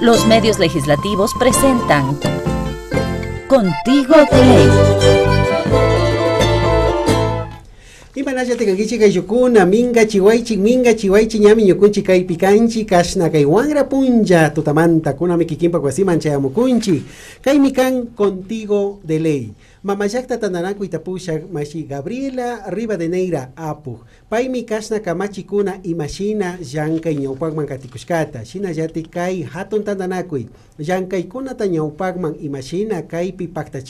Los medios legislativos presentan Contigo Play. Imanaya tekankichi kay yukuna minga chiwaychi minga chiwaychi ñami ñukunchi kay pikanchi kashna kay wangra punja, tutamanta kunami kikinpa kwasiman chayamukunchi kai kan contigo de ley Mamayakta Tandanakui itapusha mashi Gabriela de Neira apu. Paimi kasna kamachikuna imashina shina ñawpakman katikushkata. Shinallatik Kai hatun tantanakuy. Llankaykunata kai imashina Rixi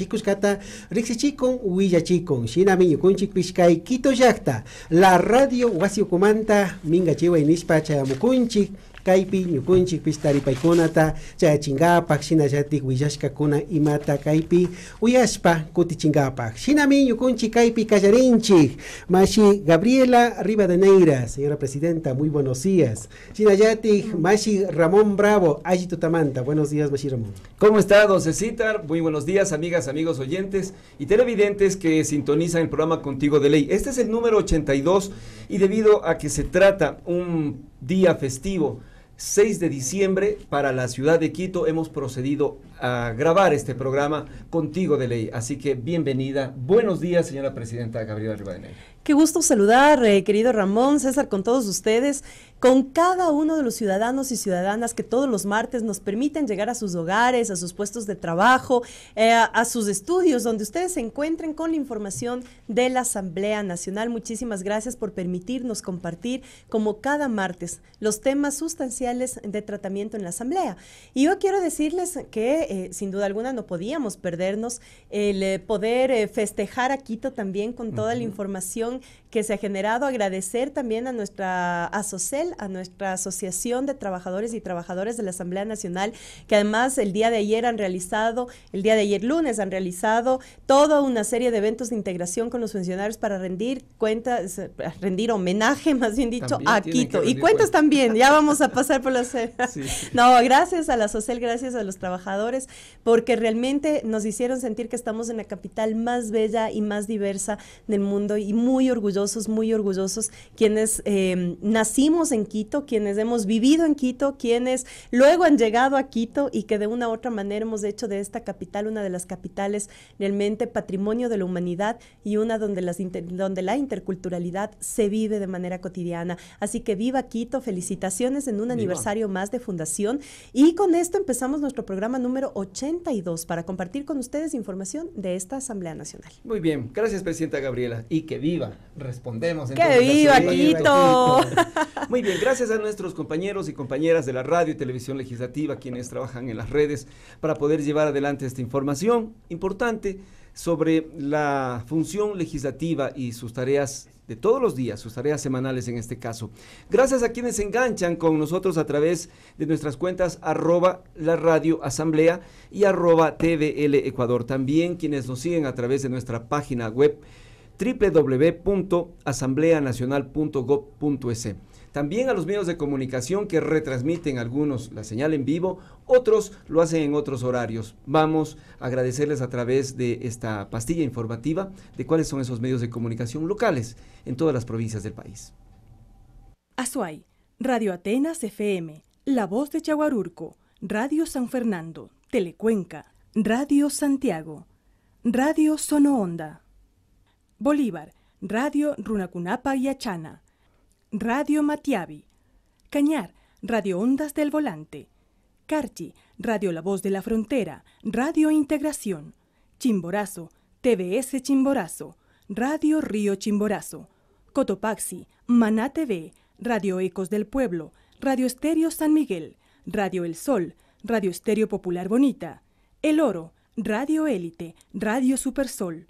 Chikon riksichikun Chikon. Shina ñukunchikpish Pishkai Quito Yakta. La radio wasiukumanta mingachiway inispacha chayamukunchik kaypi ñukunchikpis taripaykunata chayachingapak shinallatik willashkakuna imata kaipi, uyashpa kutichingapak shinami ñukunchik kaipi kallarinchik mashi Gabriela Rivadeneira señora presidenta muy buenos días Shinayati, mashi Ramón Bravo Tutamanta. buenos días mashi Ramón ¿Cómo está don Cecitar? Muy buenos días amigas amigos oyentes y televidentes que sintonizan el programa Contigo de Ley este es el número 82 y debido a que se trata un día festivo. 6 de diciembre para la ciudad de Quito hemos procedido a grabar este programa contigo de ley. Así que bienvenida. Buenos días, señora presidenta Gabriela Rivadeneira. Qué gusto saludar, eh, querido Ramón, César, con todos ustedes, con cada uno de los ciudadanos y ciudadanas que todos los martes nos permiten llegar a sus hogares, a sus puestos de trabajo, eh, a sus estudios, donde ustedes se encuentren con la información de la Asamblea Nacional. Muchísimas gracias por permitirnos compartir, como cada martes, los temas sustanciales de tratamiento en la Asamblea. Y yo quiero decirles que eh, sin duda alguna no podíamos perdernos el eh, poder eh, festejar a Quito también con toda la información que se ha generado. Agradecer también a nuestra ASOCEL, a nuestra Asociación de Trabajadores y Trabajadoras de la Asamblea Nacional, que además el día de ayer han realizado, el día de ayer lunes han realizado toda una serie de eventos de integración con los funcionarios para rendir cuentas, rendir homenaje, más bien dicho, a Quito. Y cuentas también, ya vamos a pasar por las... sí, No, gracias a la ASOCEL, gracias a los trabajadores, porque realmente nos hicieron sentir que estamos en la capital más bella y más diversa del mundo y muy orgullosos muy orgullosos, quienes em, nacimos en Quito, quienes hemos vivido en Quito, quienes luego han llegado a Quito y que de una u otra manera hemos hecho de esta capital una de las capitales realmente patrimonio de la humanidad y una donde, donde la interculturalidad se vive de manera cotidiana. Así que viva Quito, felicitaciones en un aniversario más de fundación y con esto empezamos nuestro programa número 82 para compartir con ustedes información de esta Asamblea Nacional. Muy bien, gracias Presidenta Gabriela y que viva respondemos. ¡Que viva, Quito! Muy bien, gracias a nuestros compañeros y compañeras de la radio y televisión legislativa, quienes trabajan en las redes para poder llevar adelante esta información importante sobre la función legislativa y sus tareas de todos los días, sus tareas semanales en este caso. Gracias a quienes se enganchan con nosotros a través de nuestras cuentas arroba la radio asamblea y arroba tvl ecuador. También quienes nos siguen a través de nuestra página web www.asambleanacional.gov.es. También a los medios de comunicación que retransmiten algunos la señal en vivo, otros lo hacen en otros horarios. Vamos a agradecerles a través de esta pastilla informativa de cuáles son esos medios de comunicación locales en todas las provincias del país. Azuay, Radio Atenas FM, La Voz de Chaguarurco, Radio San Fernando, Telecuenca, Radio Santiago, Radio Sono Onda. Bolívar, Radio Runacunapa y Achana, Radio Matiavi, Cañar, Radio Ondas del Volante, Carchi, Radio La Voz de la Frontera, Radio Integración, Chimborazo, TVS Chimborazo, Radio Río Chimborazo, Cotopaxi, Maná TV, Radio Ecos del Pueblo, Radio Estéreo San Miguel, Radio El Sol, Radio Estéreo Popular Bonita, El Oro, Radio Élite, Radio Supersol,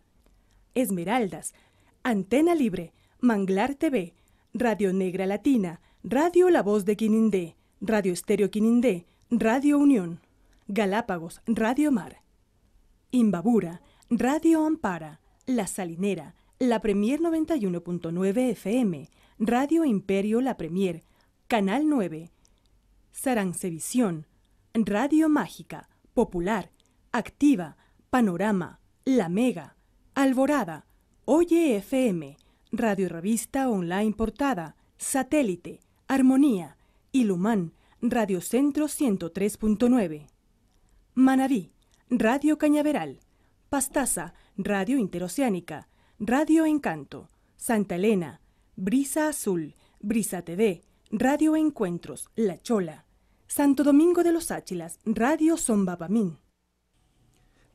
Esmeraldas, Antena Libre, Manglar TV, Radio Negra Latina, Radio La Voz de Quinindé, Radio Estéreo Quinindé, Radio Unión, Galápagos, Radio Mar, Imbabura, Radio Ampara, La Salinera, La Premier 91.9 FM, Radio Imperio La Premier, Canal 9, Sarancevisión, Radio Mágica, Popular, Activa, Panorama, La Mega, Alborada, Oye FM, Radio Revista Online Portada, Satélite, Armonía, Ilumán, Radio Centro 103.9. Manaví, Radio Cañaveral, Pastaza, Radio Interoceánica, Radio Encanto, Santa Elena, Brisa Azul, Brisa TV, Radio Encuentros, La Chola, Santo Domingo de los Áchilas, Radio Sombabamín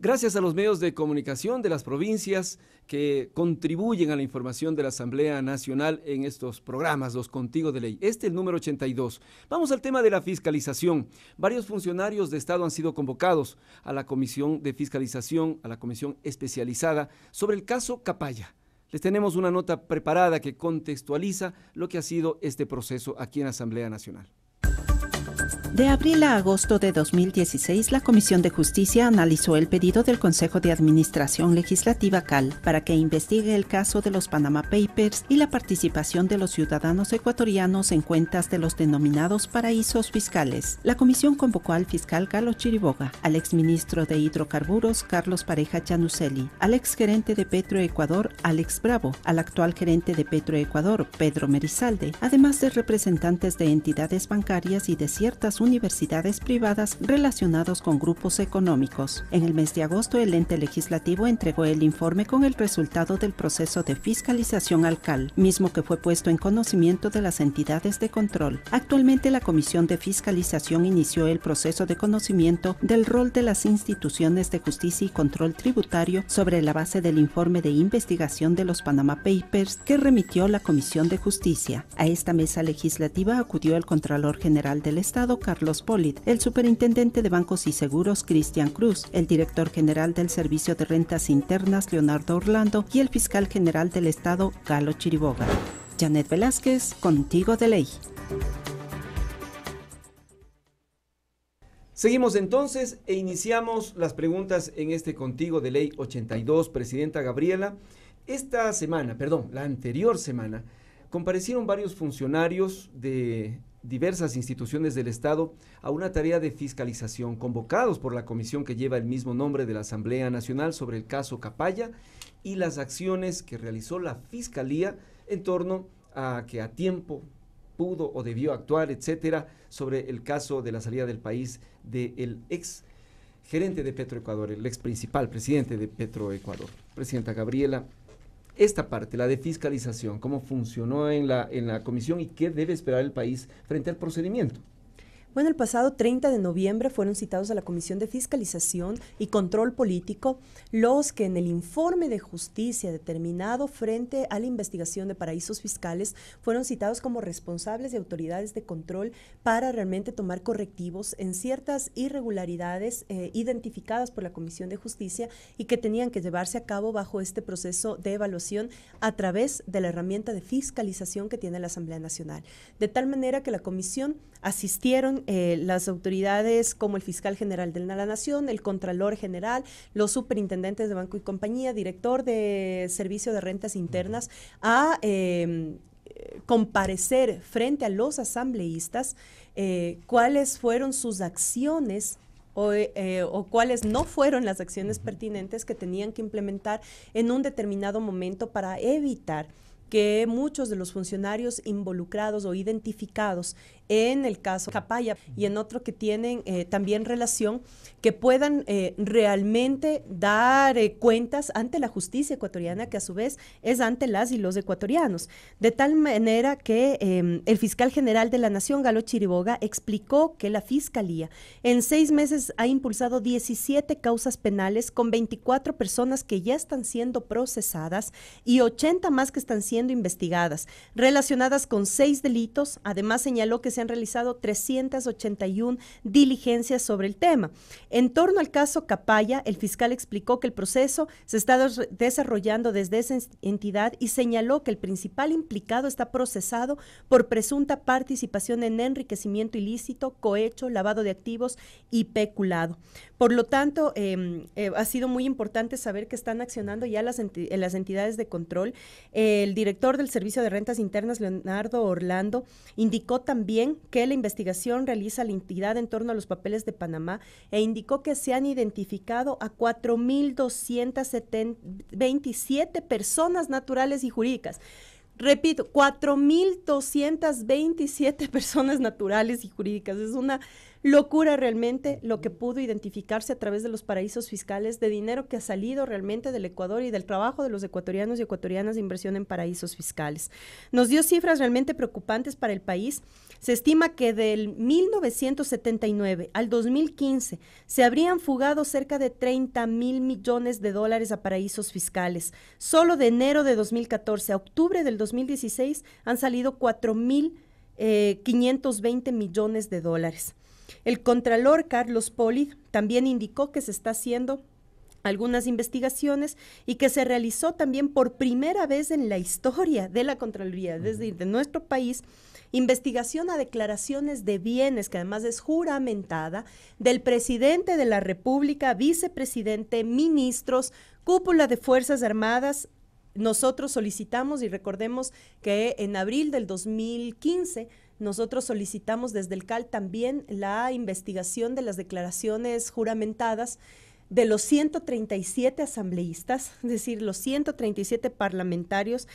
gracias a los medios de comunicación de las provincias que contribuyen a la información de la Asamblea Nacional en estos programas, los contigo de ley. Este es el número 82. Vamos al tema de la fiscalización. Varios funcionarios de Estado han sido convocados a la Comisión de Fiscalización, a la Comisión Especializada, sobre el caso Capaya. Les tenemos una nota preparada que contextualiza lo que ha sido este proceso aquí en la Asamblea Nacional. De abril a agosto de 2016, la Comisión de Justicia analizó el pedido del Consejo de Administración Legislativa CAL para que investigue el caso de los Panama Papers y la participación de los ciudadanos ecuatorianos en cuentas de los denominados paraísos fiscales. La comisión convocó al fiscal Carlos Chiriboga, al exministro de Hidrocarburos Carlos Pareja Chanucelli, al exgerente de Petroecuador Alex Bravo, al actual gerente de Petroecuador Pedro Merizalde, además de representantes de entidades bancarias y de ciertas universidades privadas relacionados con grupos económicos. En el mes de agosto, el ente legislativo entregó el informe con el resultado del proceso de fiscalización alcal, mismo que fue puesto en conocimiento de las entidades de control. Actualmente, la Comisión de Fiscalización inició el proceso de conocimiento del rol de las instituciones de justicia y control tributario sobre la base del informe de investigación de los Panama Papers que remitió la Comisión de Justicia. A esta mesa legislativa acudió el Contralor General del Estado, Carlos Polit, el superintendente de bancos y seguros Cristian Cruz, el director general del Servicio de Rentas Internas Leonardo Orlando y el fiscal general del Estado Galo Chiriboga. Janet Velázquez, contigo de ley. Seguimos entonces e iniciamos las preguntas en este contigo de ley 82, Presidenta Gabriela. Esta semana, perdón, la anterior semana, comparecieron varios funcionarios de diversas instituciones del Estado a una tarea de fiscalización, convocados por la comisión que lleva el mismo nombre de la Asamblea Nacional sobre el caso Capaya y las acciones que realizó la Fiscalía en torno a que a tiempo pudo o debió actuar, etcétera, sobre el caso de la salida del país del ex gerente de Petroecuador, el ex principal presidente de Petroecuador. Presidenta Gabriela, esta parte, la de fiscalización, cómo funcionó en la, en la comisión y qué debe esperar el país frente al procedimiento. Bueno, el pasado 30 de noviembre fueron citados a la Comisión de Fiscalización y Control Político los que en el informe de justicia determinado frente a la investigación de paraísos fiscales fueron citados como responsables de autoridades de control para realmente tomar correctivos en ciertas irregularidades eh, identificadas por la Comisión de Justicia y que tenían que llevarse a cabo bajo este proceso de evaluación a través de la herramienta de fiscalización que tiene la Asamblea Nacional. De tal manera que la Comisión Asistieron eh, las autoridades como el fiscal general de la Nación, el contralor general, los superintendentes de Banco y Compañía, director de Servicio de Rentas Internas, a em, comparecer frente a los asambleístas eh, cuáles fueron sus acciones o, eh, o, cuáles no fueron las acciones pertinentes que tenían que implementar en un determinado momento para evitar que muchos de los funcionarios involucrados o identificados en el caso Capaya y en otro que tienen eh, también relación, que puedan eh, realmente dar eh, cuentas ante la justicia ecuatoriana, que a su vez es ante las y los ecuatorianos. De tal manera que em, el fiscal general de la Nación, Galo Chiriboga, explicó que la Fiscalía en seis meses ha impulsado 17 causas penales con 24 personas que ya están siendo procesadas y 80 más que están siendo investigadas, relacionadas con seis delitos. Además señaló que se han realizado 381 diligencias sobre el tema. En torno al caso Capaya, el fiscal explicó que el proceso se está desarrollando desde esa entidad y señaló que el principal implicado está procesado por presunta participación en enriquecimiento ilícito, cohecho, lavado de activos y peculado. Por lo tanto, em, eh, ha sido muy importante saber que están accionando ya las, entidades de control. el director del Servicio de Rentas Internas, Leonardo Orlando, indicó también que la investigación realiza la entidad en torno a los papeles de Panamá e indicó que se han identificado a 4.227 personas naturales y jurídicas. Repito, 4.227 personas naturales y jurídicas. Es una locura realmente lo que pudo identificarse a través de los paraísos fiscales de dinero que ha salido realmente del Ecuador y del trabajo de los ecuatorianos y ecuatorianas de inversión en paraísos fiscales. Nos dio cifras realmente preocupantes para el país. Se estima que del 1979 al 2015 se habrían fugado cerca de 30 mil millones de dólares a paraísos fiscales. Solo de enero de 2014 a octubre del 2016 han salido 4 mil 520 eh, millones de dólares. El contralor Carlos Poli también indicó que se está haciendo algunas investigaciones y que se realizó también por primera vez en la historia de la Contraloría, desde de nuestro país, investigación a declaraciones de bienes, que además es juramentada, del presidente de la República, vicepresidente, ministros, cúpula de Fuerzas Armadas. Nosotros solicitamos y recordemos que en abril del 2015 nosotros solicitamos desde el CAL también la investigación de las declaraciones juramentadas de los 137 asambleístas, es decir, los 137 parlamentarios,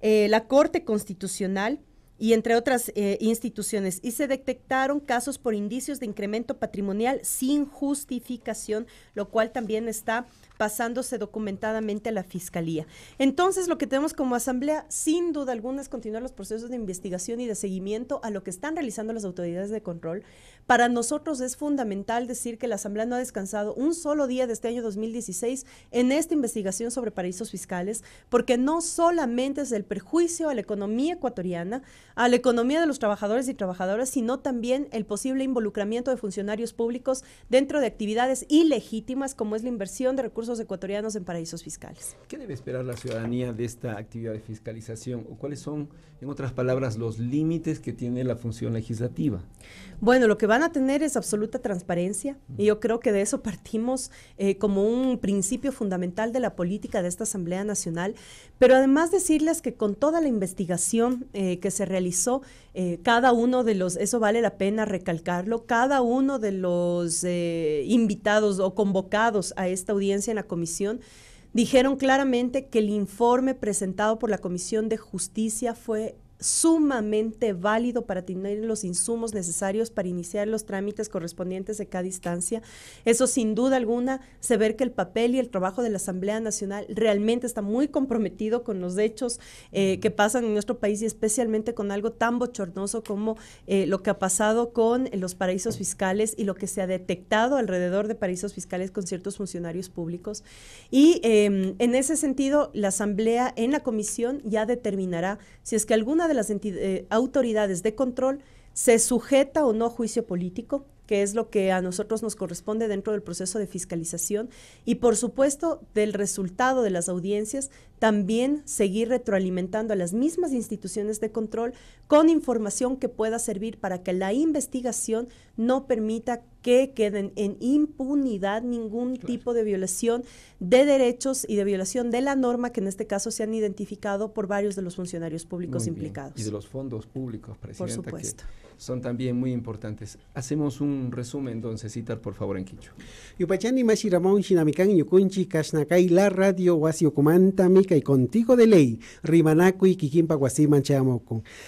eh, la Corte Constitucional y entre otras eh, instituciones, y se detectaron casos por indicios de incremento patrimonial sin justificación, lo cual también está pasándose documentadamente a la fiscalía. Entonces, lo que tenemos como asamblea, sin duda alguna, es continuar los procesos de investigación y de seguimiento a lo que están realizando las autoridades de control. Para nosotros es fundamental decir que la asamblea no ha descansado un solo día de este año 2016 en esta investigación sobre paraísos fiscales, porque no solamente es el perjuicio a la economía ecuatoriana, a la economía de los trabajadores y trabajadoras, sino también el posible involucramiento de funcionarios públicos dentro de actividades ilegítimas como es la inversión de recursos ecuatorianos en paraísos fiscales. ¿Qué debe esperar la ciudadanía de esta actividad de fiscalización o cuáles son, en otras palabras, los límites que tiene la función legislativa? Bueno, lo que van a tener es absoluta transparencia y yo creo que de eso partimos eh, como un principio fundamental de la política de esta Asamblea Nacional, pero además decirles que con toda la investigación eh, que se realizó, eh, cada uno de los, eso vale la pena recalcarlo, cada uno de los invitados o convocados a esta audiencia en la comisión, dijeron claramente que el informe presentado por la Comisión de Justicia fue sumamente válido para tener los insumos necesarios para iniciar los trámites correspondientes de cada instancia. Eso sin duda alguna, se ve que el papel y el trabajo de la Asamblea Nacional realmente está muy comprometido con los hechos eh, que pasan en nuestro país y especialmente con algo tan bochornoso como eh, lo que ha pasado con los paraísos fiscales y lo que se ha detectado alrededor de paraísos fiscales con ciertos funcionarios públicos. Y em, en ese sentido, la Asamblea en la comisión ya determinará si es que alguna de las eh, autoridades de control se sujeta o no a juicio político, que es lo que a nosotros nos corresponde dentro del proceso de fiscalización y por supuesto del resultado de las audiencias, también seguir retroalimentando a las mismas instituciones de control con información que pueda servir para que la investigación no permita que queden en impunidad ningún tipo de violación de derechos y de violación de la norma que en este caso se han identificado por varios de los funcionarios públicos implicados. Y de los fondos públicos, presidenta. Por supuesto son también muy importantes. Hacemos un resumen entonces, Citar, por favor, en Quicho. Yupachani Mashi Ramón, Shinamikan Yukunchi Kashnakai la radio Okumanta Mika y contigo de ley, Rimanaku y Kikimpa Guasiman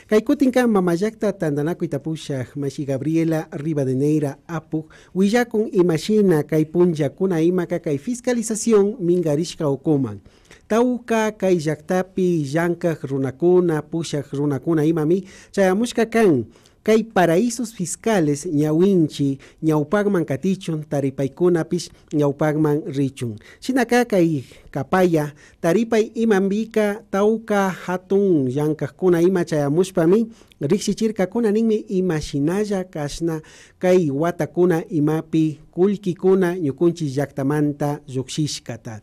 Kaikutinka Mamayakta Tandanaku y Tapusha, Mashi Gabriela Rivadeneira Apu, Huillakun y Mashina Kaipunja Kuna Imaka Kai Fiscalización Mingarishka Okuman. tauka Kaijaktapi, Yanka, runakuna Pusha, runakuna imami chayamushka kan Kay paraísos fiscales ñawinchi ñawpagman katichun taripaykunapish nyaupagman richun. Shinaka kay kapaya taripay imambika tauka hatun llankajkuna ima chayamushpami riksichirkakuna ninmi imashinalla kashna kay watakuna imapi kullkikuna ñukunchis llaktamanta yuxishkata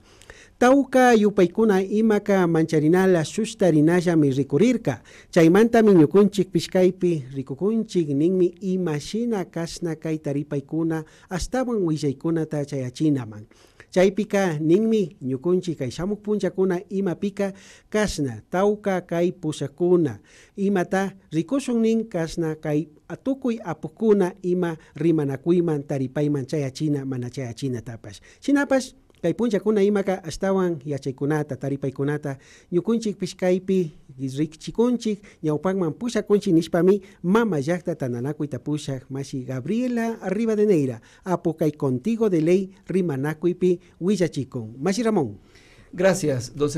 tauka yupaikuna imaka mancharinala sustarinalla mi rikurirka chaymanta miñukunchik pishkaypi rikukunchik ningmi imashina kasna kaitaripaikuna taripaycuna astawan willlaykunata chayachinaman chaypika ningmi ñukunchik kay shamuq punchakuna imapika kasna tauka kay pushakuna imata rikushun nin kasna kay tukuy apukuna ima rimanakuyman taripaiman chayachina mana chayachina tapash chinapash kay taripa ima ka ashtawan yachaykunata taripaykunata ñukunchik pishkaypi richikunchik ñawpanman pushakunchik nishpami mama llakta tananakuyta pushak mashi Gabriela Arriba Neira apu kay contigo de ley rimanakuypi willachikun mashi Ramón Gracias, don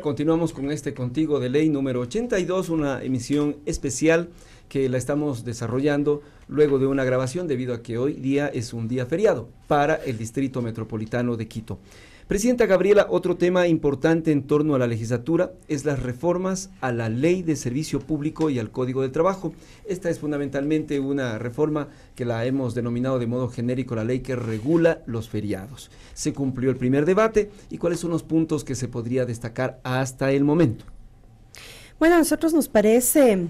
Continuamos con este Contigo de Ley número 82, una emisión especial que la estamos desarrollando luego de una grabación debido a que hoy día es un día feriado para el Distrito Metropolitano de Quito. Presidenta Gabriela, otro tema importante en torno a la legislatura es las reformas a la Ley de Servicio Público y al Código del Trabajo. Esta es fundamentalmente una reforma que la hemos denominado de modo genérico la ley que regula los feriados. Se cumplió el primer debate y cuáles son los puntos que se podría destacar hasta el momento. Bueno, a nosotros nos parece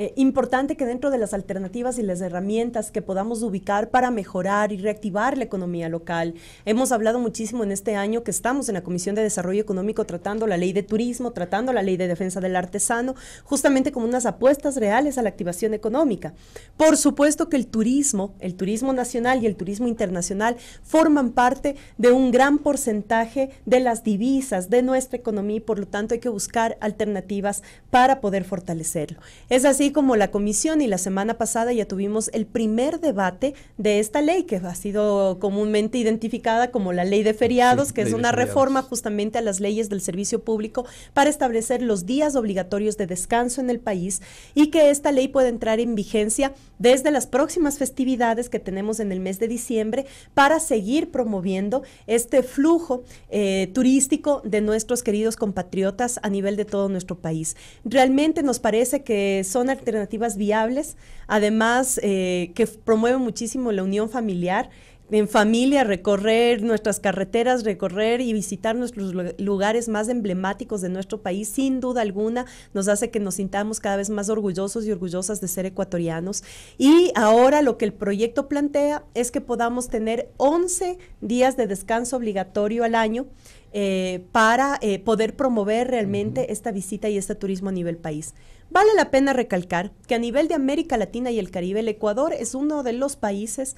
eh, importante que dentro de las alternativas y las herramientas que podamos ubicar para mejorar y reactivar la economía local. Hemos hablado muchísimo en este año que estamos en la Comisión de Desarrollo Económico tratando la ley de turismo, tratando la ley de defensa del artesano, justamente como unas apuestas reales a la activación económica. Por supuesto que el turismo, el turismo nacional y el turismo internacional forman parte de un gran porcentaje de las divisas de nuestra economía y por lo tanto hay que buscar alternativas para poder fortalecerlo. Es así como la comisión y la semana pasada ya tuvimos el primer debate de esta ley que ha sido comúnmente identificada como la ley de feriados, que es una reforma justamente a las leyes del servicio público para establecer los días obligatorios de descanso en el país y que esta ley puede entrar en vigencia desde las próximas festividades que tenemos en el mes de diciembre para seguir promoviendo este flujo eh, turístico de nuestros queridos compatriotas a nivel de todo nuestro país. Realmente nos parece que son alternativas viables, además eh, que promueve muchísimo la unión familiar en familia, recorrer nuestras carreteras, recorrer y visitar nuestros lugares más emblemáticos de nuestro país, sin duda alguna, nos hace que nos sintamos cada vez más orgullosos y orgullosas de ser ecuatorianos. Y ahora lo que el proyecto plantea es que podamos tener 11 días de descanso obligatorio al año. Eh, para eh, poder promover realmente esta visita y este turismo a nivel país. Vale la pena recalcar que a nivel de América Latina y el Caribe, el Ecuador es uno de los países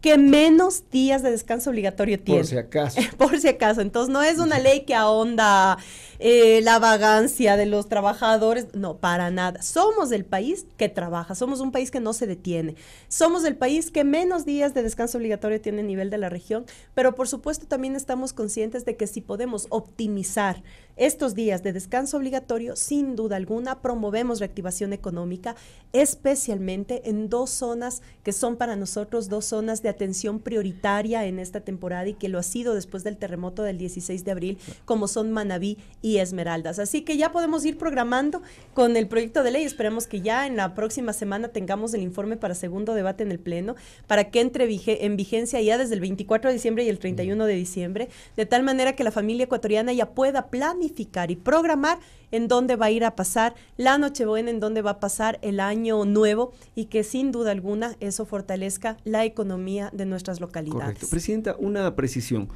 que menos días de descanso obligatorio tiene. Por si acaso. Por si acaso. Entonces no es una ley que ahonda eh, la vagancia de los trabajadores. No, para nada. Somos el país que trabaja, somos un país que no se detiene. Somos el país que menos días de descanso obligatorio tiene a nivel de la región, pero por supuesto también estamos conscientes de que si podemos optimizar estos días de descanso obligatorio, sin duda alguna promovemos reactivación económica, especialmente en dos zonas que son para nosotros dos zonas de atención prioritaria en esta temporada y que lo ha sido después del terremoto del 16 de abril, como son Manabí y Esmeraldas. Así que ya podemos ir programando con el proyecto de ley. Esperemos que ya en la próxima semana tengamos el informe para segundo debate en el Pleno, para que entre en vigencia ya desde el 24 de diciembre y el 31 de diciembre, de tal manera que la familia ecuatoriana ya pueda planificar y programar en dónde va a ir a pasar la Nochebuena, en dónde va a pasar el año nuevo y que sin duda alguna eso fortalezca la economía de nuestras localidades. Presidenta, una precisión.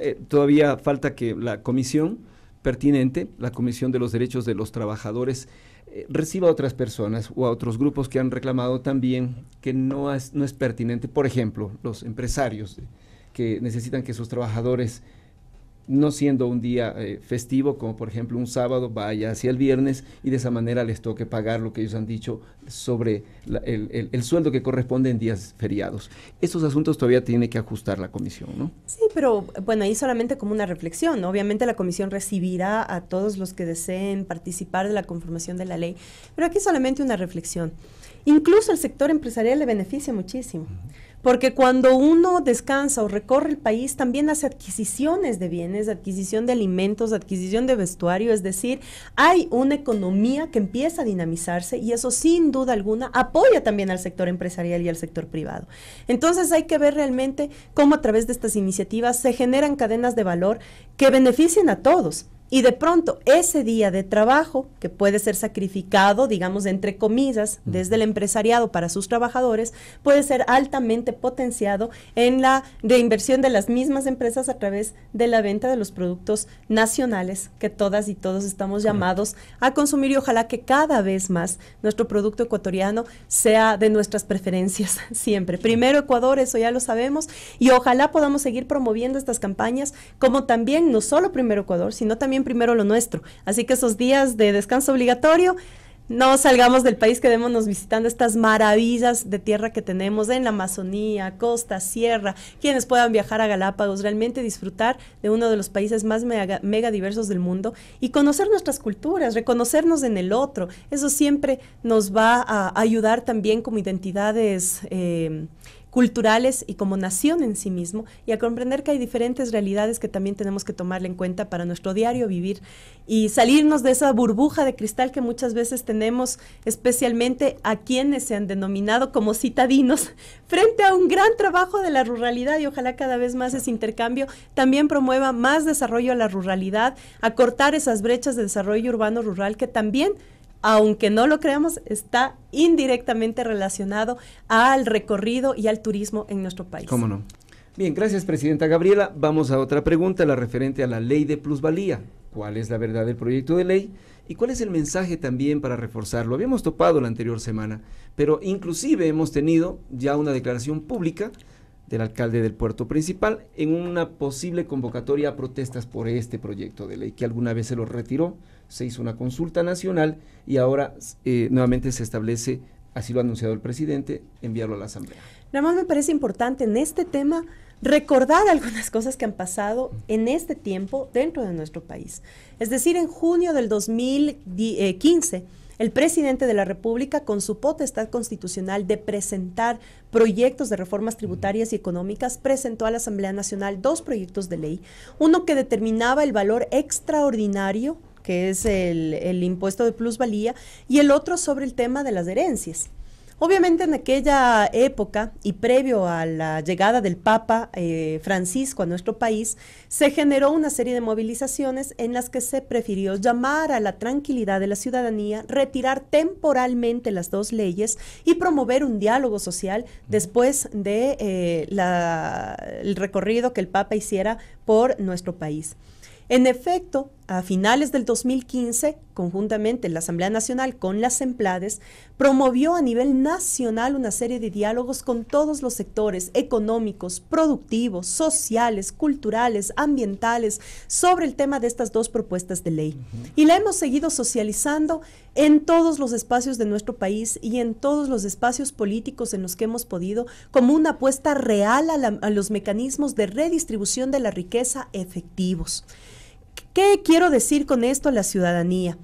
Eh, todavía falta que la comisión pertinente, la Comisión de los Derechos de los Trabajadores eh, reciba a otras personas o a otros grupos que han reclamado también que no es, no es pertinente, por ejemplo, los empresarios que necesitan que sus trabajadores no siendo un día eh, festivo, como por ejemplo un sábado, vaya hacia el viernes y de esa manera les toque pagar lo que ellos han dicho sobre el, sueldo que corresponde en días feriados. Estos asuntos todavía tiene que ajustar la comisión, ¿no? Sí, pero bueno, ahí solamente como una reflexión. Obviamente la comisión recibirá a todos los que deseen participar de la conformación de la ley, pero aquí solamente una reflexión. Incluso el sector empresarial le beneficia muchísimo, porque cuando uno descansa o recorre el país, también hace adquisiciones de bienes, adquisición de alimentos, adquisición de vestuario, es decir, hay una economía que empieza a dinamizarse y eso sin duda alguna apoya también al sector empresarial y al sector privado. Entonces hay que ver realmente cómo a través de estas iniciativas se generan cadenas de valor que beneficien a todos y de pronto, ese día de trabajo, que puede ser sacrificado, digamos, entre comillas, desde el empresariado para sus trabajadores, puede ser altamente potenciado en la reinversión de las mismas empresas a través de la venta de los productos nacionales que todas y todos estamos llamados a consumir y ojalá que cada vez más nuestro producto ecuatoriano sea de nuestras preferencias siempre. Primero Ecuador, eso ya lo sabemos, y ojalá podamos seguir promoviendo estas campañas como también, no solo Primero Ecuador, sino también primero lo nuestro. Así que esos días de descanso obligatorio, no salgamos del país, quedémonos visitando estas maravillas de tierra que tenemos en la Amazonía, costa, sierra, quienes puedan viajar a Galápagos, realmente disfrutar de uno de los países más mega, diversos del mundo y conocer nuestras culturas, reconocernos en el otro. Eso siempre nos va a ayudar también como identidades. Eh, culturales y como nación en sí mismo, y a comprender que hay diferentes realidades que también tenemos que tomarle en cuenta para nuestro diario vivir y salirnos de esa burbuja de cristal que muchas veces tenemos, especialmente a quienes se han denominado como citadinos, frente a un gran trabajo de la ruralidad y ojalá cada vez más ese intercambio también promueva más desarrollo a la ruralidad, acortar esas brechas de desarrollo urbano-rural que también aunque no lo creamos, está indirectamente relacionado al recorrido y al turismo en nuestro país. ¿Cómo no? Bien, gracias, Presidenta Gabriela. Vamos a otra pregunta, la referente a la ley de plusvalía. ¿Cuál es la verdad del proyecto de ley? ¿Y cuál es el mensaje también para reforzarlo? Habíamos topado la anterior semana, pero inclusive hemos tenido ya una declaración pública del alcalde del puerto principal en una posible convocatoria a protestas por este proyecto de ley que alguna vez se lo retiró, se hizo una consulta nacional y ahora eh, nuevamente se establece, así lo ha anunciado el presidente, enviarlo a la Asamblea. Nada más me parece importante en este tema recordar algunas cosas que han pasado en este tiempo dentro de nuestro país. Es decir, en junio del 2015 el presidente de la República, con su potestad constitucional de presentar proyectos de reformas tributarias y económicas, presentó a la Asamblea Nacional dos proyectos de ley. Uno que determinaba el valor extraordinario que es el, impuesto de plusvalía, y el otro sobre el tema de las herencias. Obviamente en aquella época y previo a la llegada del Papa eh, Francisco a nuestro país, se generó una serie de movilizaciones en las que se prefirió llamar a la tranquilidad de la ciudadanía, retirar temporalmente las dos leyes y promover un diálogo social después de eh, el recorrido que el Papa hiciera por nuestro país. En efecto, a finales del 2015, conjuntamente la Asamblea Nacional con las Emplades, promovió a nivel nacional una serie de diálogos con todos los sectores económicos, productivos, sociales, culturales, ambientales, sobre el tema de estas dos propuestas de ley. Y la hemos seguido socializando en todos los espacios de nuestro país y en todos los espacios políticos en los que hemos podido, como una apuesta real a los mecanismos de redistribución de la riqueza efectivos. ¿Qué quiero decir con esto a la ciudadanía?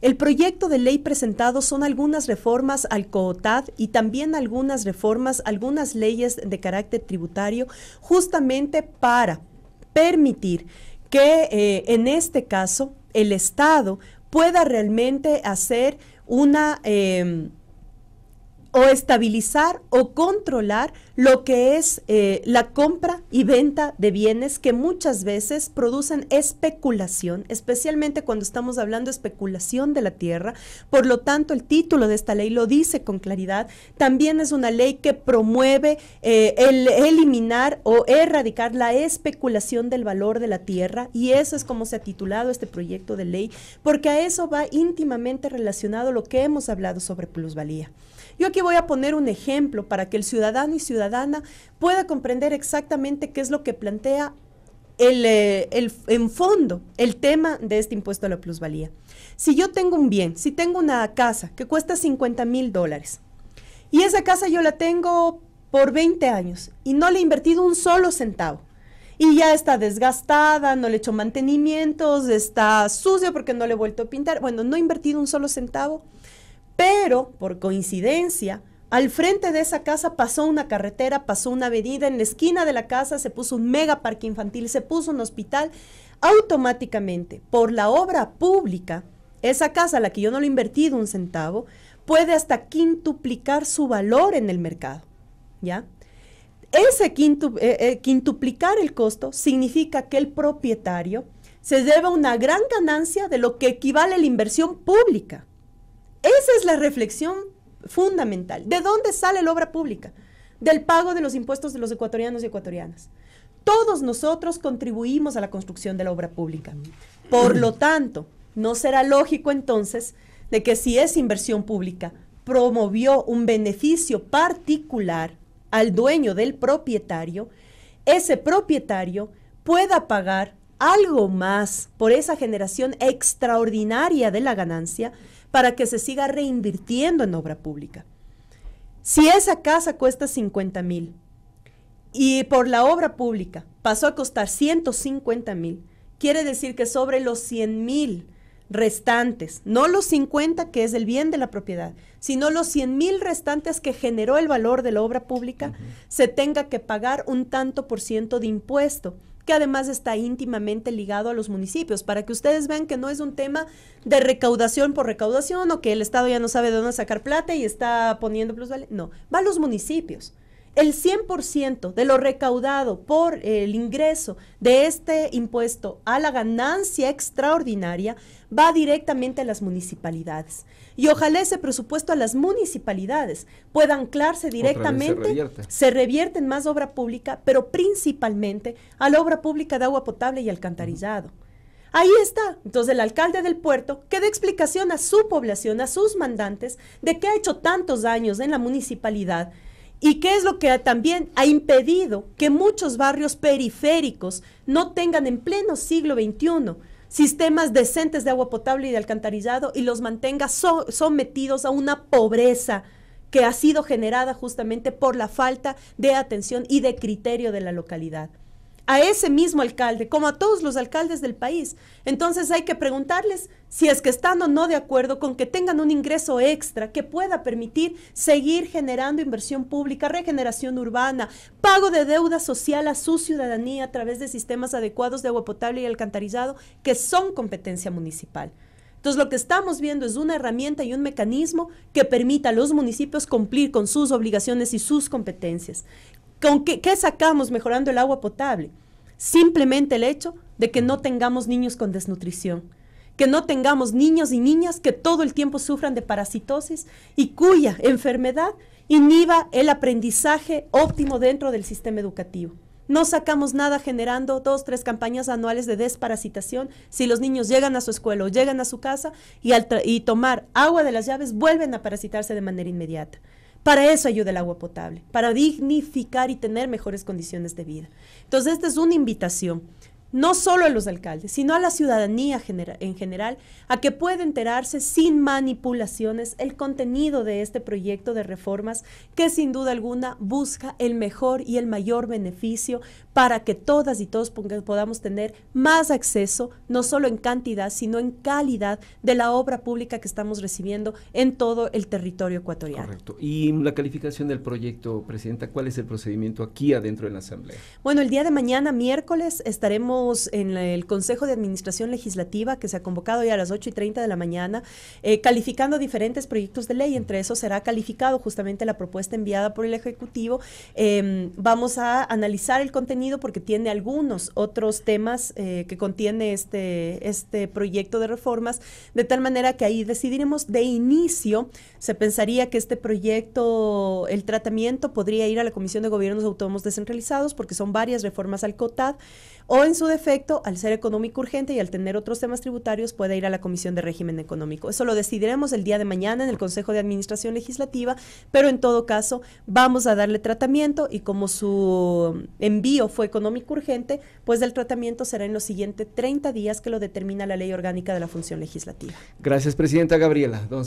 El proyecto de ley presentado son algunas reformas al COOTAD y también algunas reformas, algunas leyes de carácter tributario, justamente para permitir que eh, en este caso el Estado pueda realmente hacer una... Em, o estabilizar o controlar lo que es eh, la compra y venta de bienes que muchas veces producen especulación, especialmente cuando estamos hablando de especulación de la tierra. Por lo tanto, el título de esta ley lo dice con claridad. También es una ley que promueve eh, el eliminar o erradicar la especulación del valor de la tierra y eso es como se ha titulado este proyecto de ley, porque a eso va íntimamente relacionado lo que hemos hablado sobre plusvalía. Yo aquí voy a poner un ejemplo para que el ciudadano y ciudadana pueda comprender exactamente qué es lo que plantea eh, en fondo el tema de este impuesto a la plusvalía. Si yo tengo un bien, si tengo una casa que cuesta 50 mil dólares y esa casa yo la tengo por 20 años y no le he invertido un solo centavo y ya está desgastada, no le he hecho mantenimientos, está sucia porque no le he vuelto a pintar, bueno, no he invertido un solo centavo, pero, por coincidencia, al frente de esa casa pasó una carretera, pasó una avenida, en la esquina de la casa se puso un mega parque infantil, se puso un hospital. Automáticamente, por la obra pública, esa casa a la que yo no le he invertido un centavo, puede hasta quintuplicar su valor en el mercado. ¿Ya? Ese eh, eh, quintuplicar el costo significa que el propietario se lleva una gran ganancia de lo que equivale a la inversión pública. Esa es la reflexión fundamental. ¿De dónde sale la obra pública? Del pago de los impuestos de los ecuatorianos y ecuatorianas. Todos nosotros contribuimos a la construcción de la obra pública. Por lo tanto, no será lógico entonces de que si esa inversión pública promovió un beneficio particular al dueño del propietario, ese propietario pueda pagar algo más por esa generación extraordinaria de la ganancia para que se siga reinvirtiendo en obra pública. Si esa casa cuesta 50 mil y por la obra pública pasó a costar 150 mil, quiere decir que sobre los 100 mil restantes, no los 50 que es el bien de la propiedad, sino los 100 mil restantes que generó el valor de la obra pública, se tenga que pagar un tanto por ciento de impuesto que además está íntimamente ligado a los municipios, para que ustedes vean que no es un tema de recaudación por recaudación o que el Estado ya no sabe de dónde sacar plata y está poniendo plusvalía. No, va a los municipios el 100% de lo recaudado por el ingreso de este impuesto a la ganancia extraordinaria va directamente a las municipalidades. Y ojalá ese presupuesto a las municipalidades pueda anclarse directamente, se revierte. en más obra pública, pero principalmente a la obra pública de agua potable y alcantarillado. Ahí está. Entonces el alcalde del puerto que dé explicación a su población, a sus mandantes, de qué ha hecho tantos años en la municipalidad y qué es lo que también ha impedido que muchos barrios periféricos no tengan en pleno siglo XXI sistemas decentes de agua potable y de alcantarillado y los mantenga sometidos a una pobreza que ha sido generada justamente por la falta de atención y de criterio de la localidad a ese mismo alcalde, como a todos los alcaldes del país. Entonces hay que preguntarles si es que están o no de acuerdo con que tengan un ingreso extra que pueda permitir seguir generando inversión pública, regeneración urbana, pago de deuda social a su ciudadanía a través de sistemas adecuados de agua potable y alcantarillado que son competencia municipal. Entonces lo que estamos viendo es una herramienta y un mecanismo que permita a los municipios cumplir con sus obligaciones y sus competencias, ¿Con qué, sacamos mejorando el agua potable? Simplemente el hecho de que no tengamos niños con desnutrición, que no tengamos niños y niñas que todo el tiempo sufran de parasitosis y cuya enfermedad inhiba el aprendizaje óptimo dentro del sistema educativo. No sacamos nada generando dos, tres campañas anuales de desparasitación si los niños llegan a su escuela o llegan a su casa y al y tomar agua de las llaves vuelven a parasitarse de manera inmediata. Para eso ayuda el agua potable, para dignificar y tener mejores condiciones de vida. Entonces, esta es una invitación no solo a los alcaldes, sino a la ciudadanía en general, a que pueda enterarse sin manipulaciones el contenido de este proyecto de reformas que sin duda alguna busca el mejor y el mayor beneficio para que todas y todos podamos tener más acceso, no solo en cantidad, sino en calidad de la obra pública que estamos recibiendo en todo el territorio ecuatoriano. Correcto. Y la calificación del proyecto, Presidenta, ¿cuál es el procedimiento aquí adentro de la Asamblea? Bueno, el día de mañana, miércoles, estaremos en el Consejo de Administración Legislativa que se ha convocado ya a las 8 y 30 de la mañana, eh, calificando diferentes proyectos de ley. Entre esos será calificado justamente la propuesta enviada por el Ejecutivo. Em, vamos a analizar el contenido porque tiene algunos otros temas eh, que contiene este, este proyecto de reformas, de tal manera que ahí decidiremos de inicio. Se pensaría que este proyecto, el tratamiento podría ir a la Comisión de Gobiernos Autónomos Descentralizados porque son varias reformas al COTAD o en su defecto, al ser económico urgente y al tener otros temas tributarios, puede ir a la Comisión de Régimen Económico. Eso lo decidiremos el día de mañana en el Consejo de Administración Legislativa, pero en todo caso vamos a darle tratamiento y como su envío fue económico urgente, pues el tratamiento será en los siguientes 30 días que lo determina la Ley Orgánica de la Función Legislativa. Gracias, Presidenta Gabriela. Don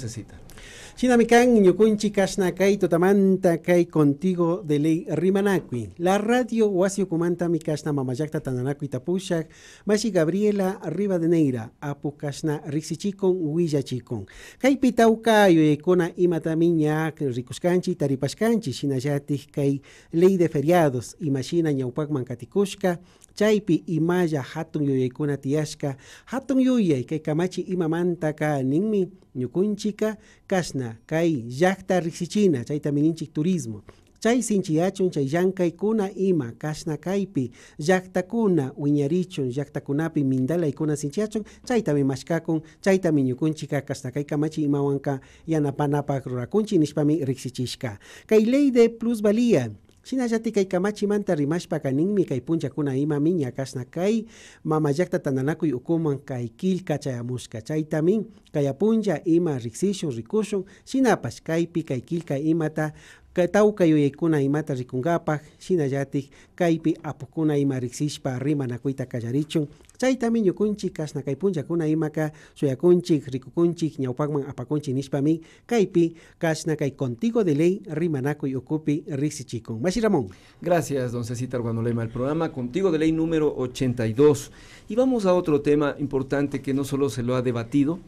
Chinamicán, Ñucunchi, to Totamanta, kai contigo de ley rimanakui. La radio Huasio Cumanta, Micashna, Mamayacta, y Tapushak, Mashi Gabriela, Rivadeneira, Apu Kashna, rixichikon, huillachikon. Kay Pitaucayo, Econa, Imatamiña, Ricuscanchi, Taripascanchi, Shinayati, kai ley de feriados, Imashina, Ñaupac, katikushka, chaipi, imaya hatun yuyaykuna tiaska, hatun yuye kay kamachi imamanta ka ningmi, nyukunchika kasna China, kay llakta rixichina, chayta mininchik turismo. Chay sinchiyachun chay kuna ima kashnakaypi llaqtakuna wiñarichun mindala mindalaykuna sinchiyachun chaytami mashkakun chaytami ñukunchik kashnakay kamachi imawanka yanapanapaq rurakunchik nishpami riksichishka kay ley plus plusvalía Sinasati kay kamachi manta rimash pa kaning mi kay puncha kuna ima miña kas na kay mamajak tatanana kuy ukuman kay kil kachayamus kachay tamin kaya puncha ima riksisyon rikusyon sinapas kay pi kay kil kay ima ta kay tawka y imata rikunkapak shinayati, kaypi apukuna ima riksishpa rimanakuyta kallarichun chaytami ñukunchik kashna kay punllakuna imaka riku kunchi ñawpakman apakunchik nishpami kaypi kashna kay contigo de ley rimanakuy ukupi riksichikun mashi ramón gracias don cecitar guanolema el programa contigo de ley número 82 y vamos a otro tema importante que no solo se lo ha debatido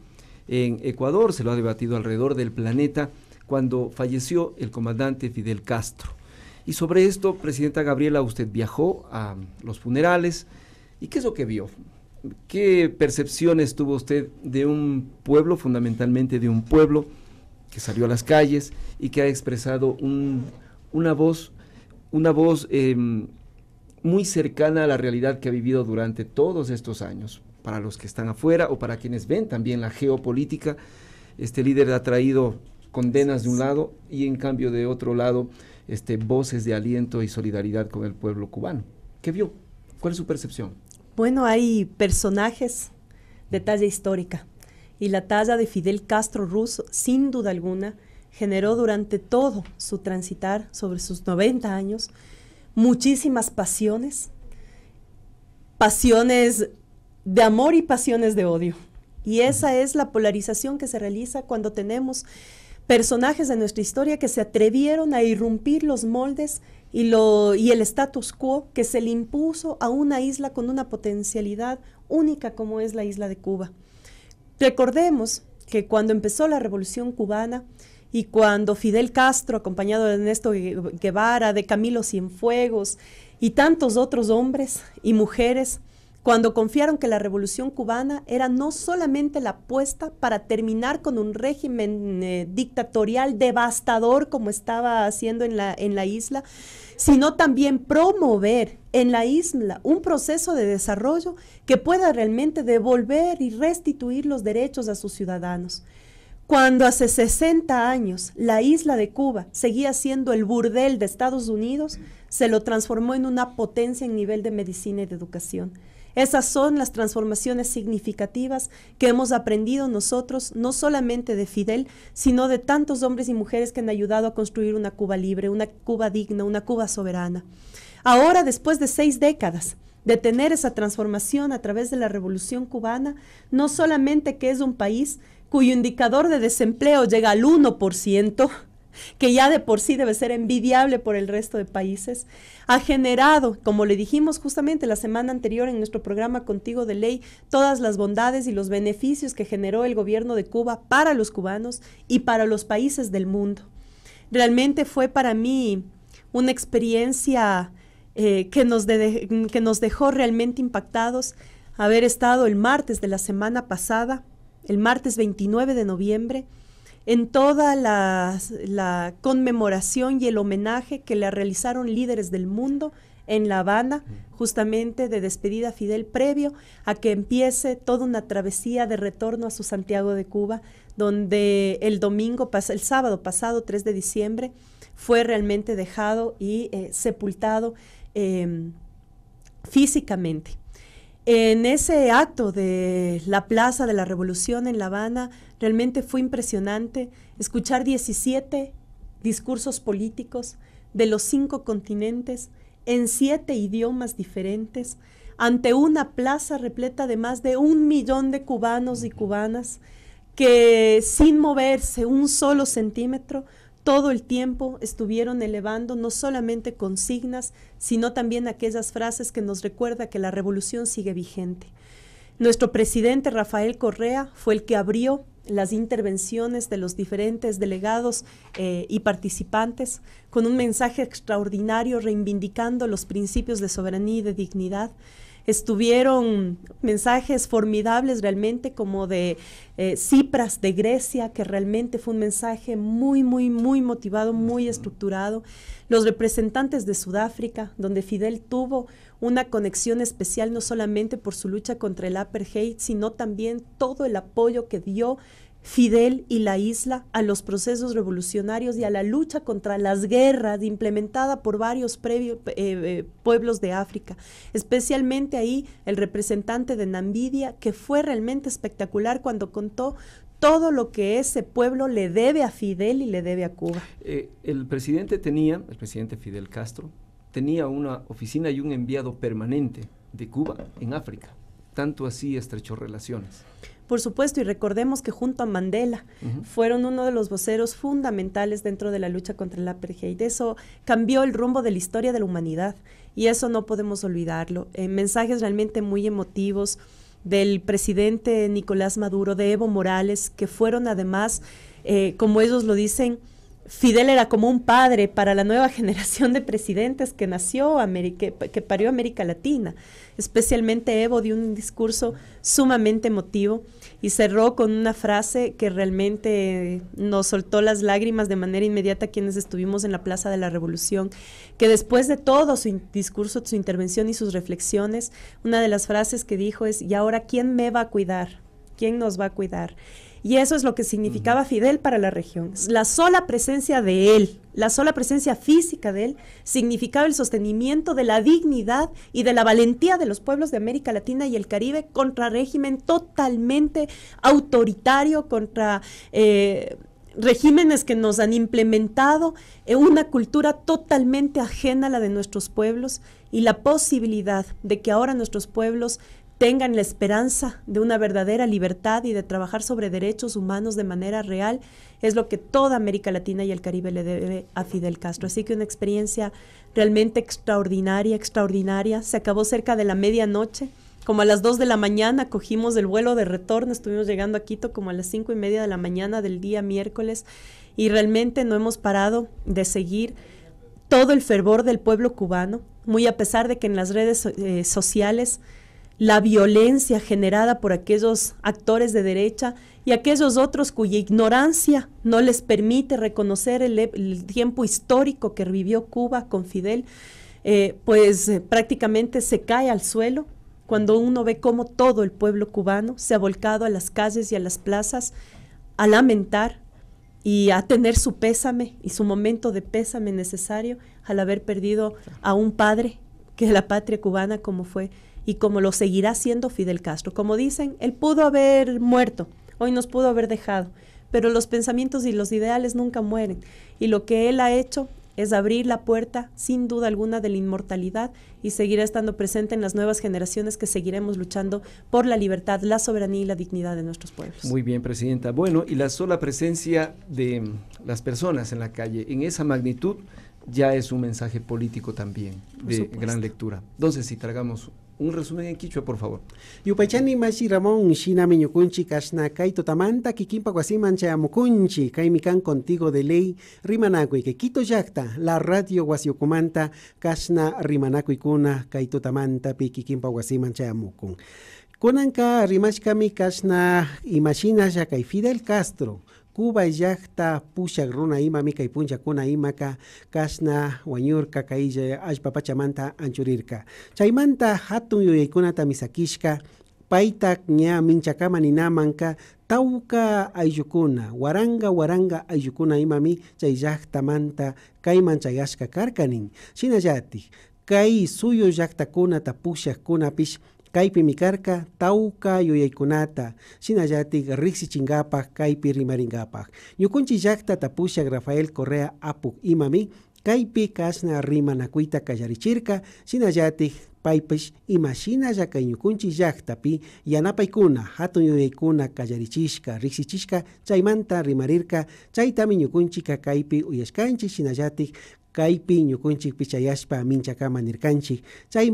en Ecuador se lo ha debatido alrededor del planeta cuando falleció el comandante Fidel Castro. Y sobre esto, Presidenta Gabriela, usted viajó a los funerales. ¿Y qué es lo que vio? ¿Qué percepciones tuvo usted de un pueblo, fundamentalmente de un pueblo que salió a las calles y que ha expresado una voz, una voz em, muy cercana a la realidad que ha vivido durante todos estos años? Para los que están afuera o para quienes ven también la geopolítica, este líder ha traído condenas de un lado y en cambio de otro lado este, voces de aliento y solidaridad con el pueblo cubano. ¿Qué vio? ¿Cuál es su percepción? Bueno, hay personajes de talla histórica y la talla de Fidel Castro Russo, sin duda alguna, generó durante todo su transitar, sobre sus 90 años, muchísimas pasiones, pasiones de amor y pasiones de odio. Y esa es la polarización que se realiza cuando tenemos personajes de nuestra historia que se atrevieron a irrumpir los moldes y, lo, y el status quo que se le impuso a una isla con una potencialidad única como es la isla de Cuba. Recordemos que cuando empezó la Revolución cubana y cuando Fidel Castro, acompañado de Ernesto Guevara, de Camilo Cienfuegos y tantos otros hombres y mujeres, cuando confiaron que la revolución cubana era no solamente la apuesta para terminar con un régimen eh, dictatorial devastador como estaba haciendo en la, en la isla, sino también promover en la isla un proceso de desarrollo que pueda realmente devolver y restituir los derechos a sus ciudadanos. Cuando hace 60 años la isla de Cuba seguía siendo el burdel de Estados Unidos, se lo transformó en una potencia en nivel de medicina y de educación. Esas son las transformaciones significativas que hemos aprendido nosotros, no solamente de Fidel, sino de tantos hombres y mujeres que han ayudado a construir una Cuba libre, una Cuba digna, una Cuba soberana. Ahora, después de seis décadas, de tener esa transformación a través de la revolución cubana, no solamente que es un país cuyo indicador de desempleo llega al 1%, que ya de por sí debe ser envidiable por el resto de países, ha generado, como le dijimos justamente la semana anterior en nuestro programa Contigo de Ley, todas las bondades y los beneficios que generó el gobierno de Cuba para los cubanos y para los países del mundo. Realmente fue para mí una experiencia eh, que, nos que nos dejó realmente impactados haber estado el martes de la semana pasada, el martes 29 de noviembre, en toda la, conmemoración y el homenaje que le realizaron líderes del mundo en La Habana, justamente de despedida Fidel previo a que empiece toda una travesía de retorno a su Santiago de Cuba, donde el domingo, el sábado pasado, 3 de diciembre, fue realmente dejado y eh, sepultado em, físicamente. En ese acto de la Plaza de la Revolución en La Habana, realmente fue impresionante escuchar 17 discursos políticos de los cinco continentes en siete idiomas diferentes ante una plaza repleta de más de un millón de cubanos y cubanas que sin moverse un solo centímetro todo el tiempo estuvieron elevando no solamente consignas, sino también aquellas frases que nos recuerda que la revolución sigue vigente. Nuestro presidente Rafael Correa fue el que abrió las intervenciones de los diferentes delegados eh, y participantes con un mensaje extraordinario reivindicando los principios de soberanía y de dignidad Estuvieron mensajes formidables realmente como de eh, Cipras de Grecia, que realmente fue un mensaje muy, muy, muy motivado, muy estructurado. Los representantes de Sudáfrica, donde Fidel tuvo una conexión especial no solamente por su lucha contra el apartheid, sino también todo el apoyo que dio Fidel y la isla a los procesos revolucionarios y a la lucha contra las guerras implementada por varios eh, eh, pueblos de África, especialmente ahí el representante de Namibia, que fue realmente espectacular cuando contó todo lo que ese pueblo le debe a Fidel y le debe a Cuba. Eh, el presidente tenía, el presidente Fidel Castro, tenía una oficina y un enviado permanente de Cuba en África. Tanto así estrechó relaciones. Por supuesto, y recordemos que junto a Mandela fueron uno de los voceros fundamentales dentro de la lucha contra el apartheid. Eso cambió el rumbo de la historia de la humanidad y eso no podemos olvidarlo. Eh, mensajes realmente muy emotivos del presidente Nicolás Maduro, de Evo Morales, que fueron además, eh, como ellos lo dicen, Fidel era como un padre para la nueva generación de presidentes que nació, que parió América Latina. Especialmente Evo dio un discurso sumamente emotivo y cerró con una frase que realmente nos soltó las lágrimas de manera inmediata quienes estuvimos en la Plaza de la Revolución, que después de todo su discurso, su intervención y sus reflexiones, una de las frases que dijo es, ¿y ahora quién me va a cuidar? ¿Quién nos va a cuidar? Y eso es lo que significaba Fidel para la región. La sola presencia de él, la sola presencia física de él, significaba el sostenimiento de la dignidad y de la valentía de los pueblos de América Latina y el Caribe contra régimen totalmente autoritario, contra... Eh, regímenes que nos han implementado eh, una cultura totalmente ajena a la de nuestros pueblos y la posibilidad de que ahora nuestros pueblos tengan la esperanza de una verdadera libertad y de trabajar sobre derechos humanos de manera real, es lo que toda América Latina y el Caribe le debe a Fidel Castro. Así que una experiencia realmente extraordinaria, extraordinaria. Se acabó cerca de la medianoche. Como a las 2 de la mañana cogimos el vuelo de retorno, estuvimos llegando a Quito como a las 5 y media de la mañana del día miércoles y realmente no hemos parado de seguir todo el fervor del pueblo cubano, muy a pesar de que en las redes eh, sociales la violencia generada por aquellos actores de derecha y aquellos otros cuya ignorancia no les permite reconocer el, e-, tiempo histórico que vivió Cuba con Fidel, eh, pues eh, prácticamente se cae al suelo cuando uno ve cómo todo el pueblo cubano se ha volcado a las calles y a las plazas a lamentar y a tener su pésame y su momento de pésame necesario al haber perdido a un padre que la patria cubana como fue y como lo seguirá siendo Fidel Castro. Como dicen, él pudo haber muerto, hoy nos pudo haber dejado, pero los pensamientos y los ideales nunca mueren. Y lo que él ha hecho es abrir la puerta, sin duda alguna, de la inmortalidad y seguirá estando presente en las nuevas generaciones que seguiremos luchando por la libertad, la soberanía y la dignidad de nuestros pueblos. Muy bien, Presidenta. Bueno, y la sola presencia de las personas en la calle en esa magnitud ya es un mensaje político también de gran lectura. Entonces, si tragamos un resumen en quichua, por favor. Yupaychani Mashi Ramón, Shina ñukunchi Kashna, Kaito Tamanta, Kikimpa chayamukunchi, kaymi Kaimikan contigo de ley rimanakui que Quito la radio Kumanta, kashna kaito tamanta, pi kimpa guasimancha chayamukun. Kunanka rimashkami kashna ya Yakai, Fidel Castro, Cuba y yakta runa ima y punllakuna kuna imaka kasna wanyurka kaylla allpa pachamanta anchurirka Chaimanta hatun kunata misakishka paita ña minchakama ninamanka tauka ayukuna waranga waranga ayukuna imami chay manta, chayaska chayashka karka kai suyu yakta kunata kuna kunapish Kaipi mikarka, tauka yuyaykunata sinayati rixichingapa kaipi rimaringapa yukunchi yakta tapusha rafael correa apuk imami kaipi kasna rimanakuyta kallarichirka shinallatik paypish imashinalla kay ñukunchik hatu yanapaykuna hatun yuyaykuna kallarichishka riksichishka chaymanta rimarirka chaytami yukunchi kaypi uyashkanchik sinayatik, kaypi ñukunchik pichayashpa minchakama nirkanchik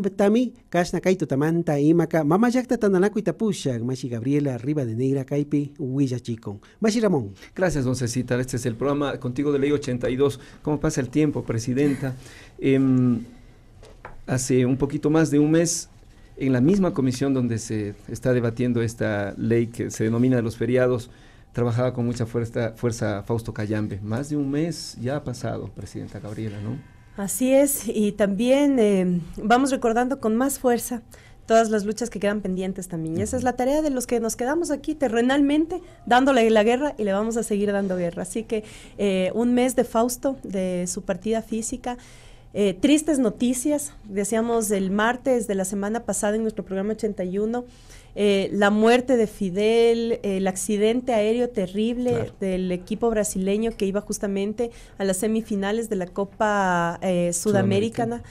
betami, kashna kay tutamanta imaka mama Tananaco y tapusha, mashi Gabriela Arriba de Rivadeneira kaypi willachikun mashi Ramón Gracias don Cecita. este es el programa Contigo de Ley 82 ¿Cómo pasa el tiempo, Presidenta? Eh, hace un poquito más de un mes en la misma comisión donde se está debatiendo esta ley que se denomina de los feriados trabajaba con mucha fuerza, fuerza Fausto Cayambe. Más de un mes ya ha pasado, Presidenta Gabriela, ¿no? Así es, y también eh, vamos recordando con más fuerza todas las luchas que quedan pendientes también. esa es la tarea de los que nos quedamos aquí terrenalmente, dándole la guerra y le vamos a seguir dando guerra. Así que eh, un mes de Fausto, de su partida física, eh, tristes noticias, decíamos el martes de la semana pasada en nuestro programa 81, eh, la muerte de Fidel, el accidente aéreo terrible del equipo brasileño que iba justamente a las semifinales de la Copa eh, Sudamericana.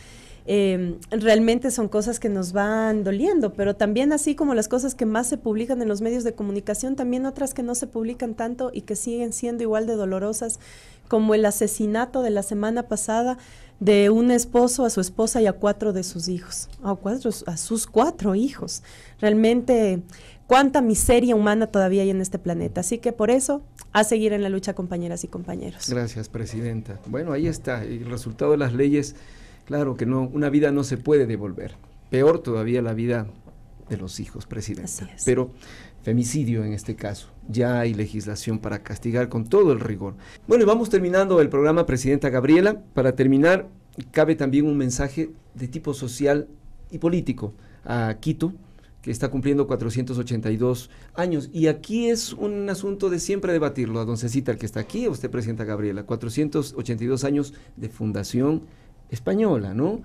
realmente son cosas que nos van doliendo, pero también así como las cosas que más se publican en los medios de comunicación, también otras que no se publican tanto y que siguen siendo igual de dolorosas, como el asesinato de la semana pasada de un esposo a su esposa y a cuatro de sus hijos, a, cuatro, a sus cuatro hijos. Realmente, cuánta miseria humana todavía hay en este planeta. Así que por eso, a seguir en la lucha, compañeras y compañeros. Gracias, Presidenta. Bueno, ahí está, el resultado de las leyes, claro que no, una vida no se puede devolver. Peor todavía la vida de los hijos, Presidenta. Así es. Pero femicidio en este caso. Ya hay legislación para castigar con todo el rigor. Bueno, y vamos terminando el programa, Presidenta Gabriela. Para terminar, cabe también un mensaje de tipo social y político a Quito, que está cumpliendo 482 años. Y aquí es un asunto de siempre debatirlo, a don Cecita, el que está aquí, a usted, Presidenta Gabriela. 482 años de fundación española, ¿no?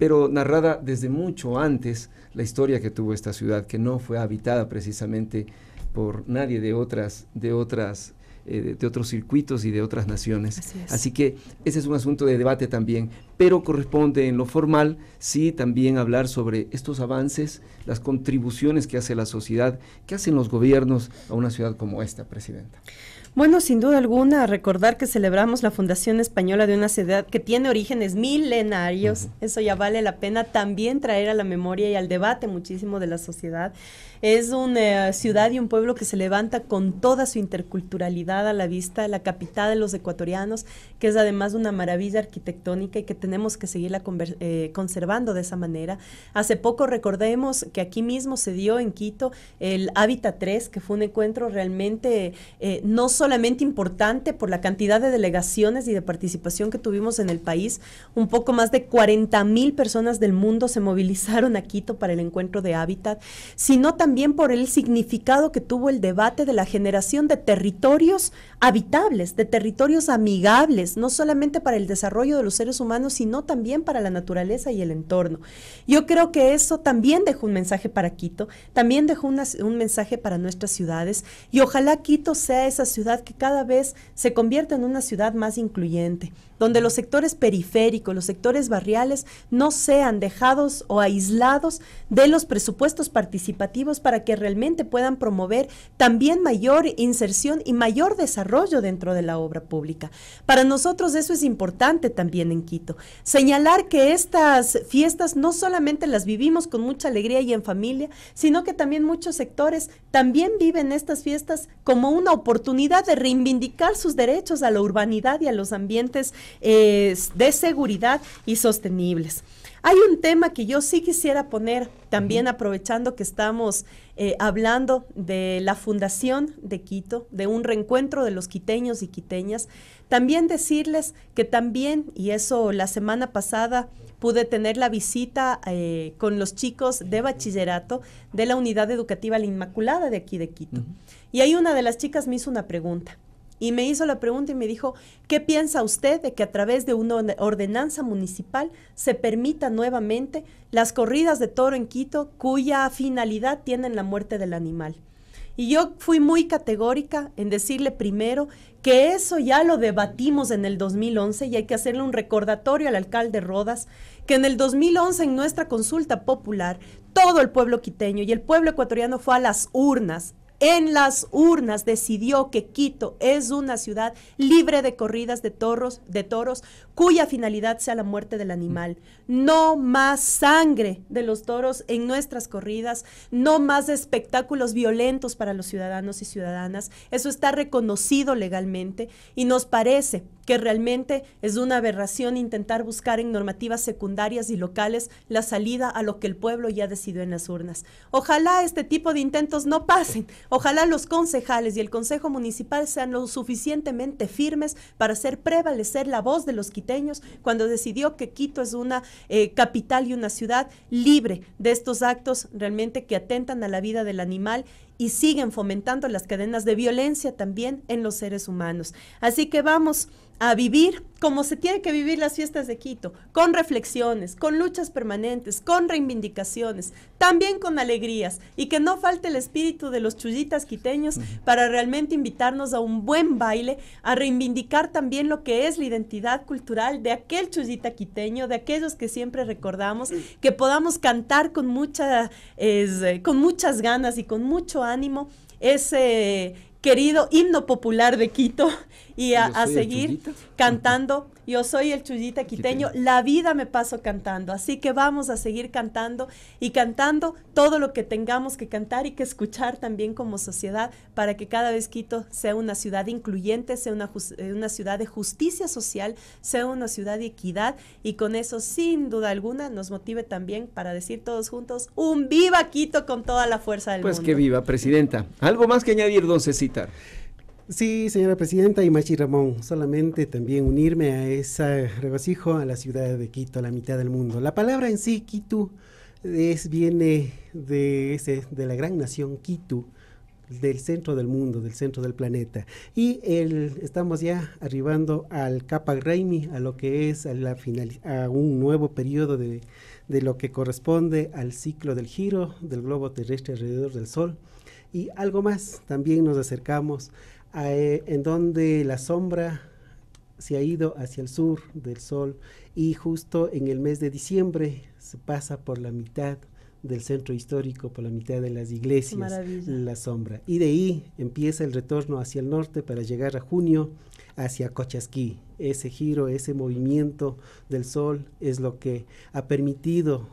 pero narrada desde mucho antes la historia que tuvo esta ciudad, que no fue habitada precisamente por nadie de otras, de otras eh, otros circuitos y de otras naciones. Así, que ese es un asunto de debate también, pero corresponde en lo formal, sí, también hablar sobre estos avances, las contribuciones que hace la sociedad, que hacen los gobiernos a una ciudad como esta, Presidenta. Bueno, sin duda alguna, recordar que celebramos la fundación española de una ciudad que tiene orígenes milenarios, eso ya vale la pena también traer a la memoria y al debate muchísimo de la sociedad. Es una eh, ciudad y un pueblo que se levanta con toda su interculturalidad a la vista, la capital de los ecuatorianos, que es además una maravilla arquitectónica y que tenemos que seguirla eh, conservando de esa manera. Hace poco recordemos que aquí mismo se dio en Quito el Hábitat 3, que fue un encuentro realmente eh, no solo solamente importante por la cantidad de delegaciones y de participación que tuvimos en el país. Un poco más de 40 mil personas del mundo se movilizaron a Quito para el encuentro de hábitat, sino también por el significado que tuvo el debate de la generación de territorios habitables, de territorios amigables, no solamente para el desarrollo de los seres humanos, sino también para la naturaleza y el entorno. Yo creo que eso también dejó un mensaje para Quito, también dejó un mensaje para nuestras ciudades y ojalá Quito sea esa ciudad que cada vez se convierte en una ciudad más incluyente, donde los sectores periféricos, los sectores barriales no sean dejados o aislados de los presupuestos participativos para que realmente puedan promover también mayor inserción y mayor desarrollo dentro de la obra pública. Para nosotros eso es importante también en Quito. Señalar que estas fiestas no solamente las vivimos con mucha alegría y en familia, sino que también muchos sectores también viven estas fiestas como una oportunidad de reivindicar sus derechos a la urbanidad y a los ambientes de seguridad y sostenibles. Hay un tema que yo sí quisiera poner, también aprovechando que estamos eh, hablando de la fundación de Quito, de un reencuentro de los quiteños y quiteñas. También decirles que también, y eso la semana pasada pude tener la visita eh, con los chicos de bachillerato de la unidad educativa La Inmaculada de aquí de Quito. Y ahí una de las chicas me hizo una pregunta y me hizo la pregunta y me dijo, ¿qué piensa usted de que a través de una ordenanza municipal se permita nuevamente las corridas de toro en Quito cuya finalidad tiene la muerte del animal? Y yo fui muy categórica en decirle primero que eso ya lo debatimos en el 2011 y hay que hacerle un recordatorio al alcalde Rodas, que en el 2011 en nuestra consulta popular todo el pueblo quiteño y el pueblo ecuatoriano fue a las urnas en las urnas decidió que Quito es una ciudad libre de corridas de toros, de toros cuya finalidad sea la muerte del animal. No más sangre de los toros en nuestras corridas, no más espectáculos violentos para los ciudadanos y ciudadanas. Eso está reconocido legalmente y nos parece que realmente es una aberración intentar buscar en normativas secundarias y locales la salida a lo que el pueblo ya decidió en las urnas. Ojalá este tipo de intentos no pasen, ojalá los concejales y el Consejo Municipal sean lo suficientemente firmes para hacer prevalecer la voz de los quiteños cuando decidió que Quito es una eh, capital y una ciudad libre de estos actos realmente que atentan a la vida del animal y siguen fomentando las cadenas de violencia también en los seres humanos. Así que vamos a vivir como se tiene que vivir las fiestas de Quito, con reflexiones, con luchas permanentes, con reivindicaciones, también con alegrías y que no falte el espíritu de los chullitas quiteños para realmente invitarnos a un buen baile, a reivindicar también lo que es la identidad cultural de aquel chullita quiteño, de aquellos que siempre recordamos, que podamos cantar con mucha, eh, con muchas ganas y con mucho ánimo, ese querido himno popular de Quito y a, seguir cantando yo soy el Chuyita quiteño. La vida me paso cantando. Así que vamos a seguir cantando y cantando todo lo que tengamos que cantar y que escuchar también como sociedad para que cada vez Quito sea una ciudad incluyente, sea una, eh, ciudad de justicia social, sea una ciudad de equidad y con eso sin duda alguna nos motive también para decir todos juntos un viva Quito con toda la fuerza del mundo. Pues que viva, Presidenta. ¿Algo más que añadir, don Cecitar? Sí, señora presidenta y Machi Ramón, solamente también unirme a ese regocijo a la ciudad de Quito, a la mitad del mundo. La palabra en sí, Quito, es, viene de, ese, de la gran nación Quito, del centro del mundo, del centro del planeta. Y el, estamos ya arribando al Capa Raimi, a lo que es a, la final, a un nuevo periodo de, de lo que corresponde al ciclo del giro del globo terrestre alrededor del Sol. Y algo más, también nos acercamos eh, en donde la sombra se ha ido hacia el sur del sol y justo en el mes de diciembre se pasa por la mitad del centro histórico, por la mitad de las iglesias, la sombra. Y de ahí empieza el retorno hacia el norte para llegar a junio hacia Cochasquí. Ese giro, ese movimiento del sol es lo que ha permitido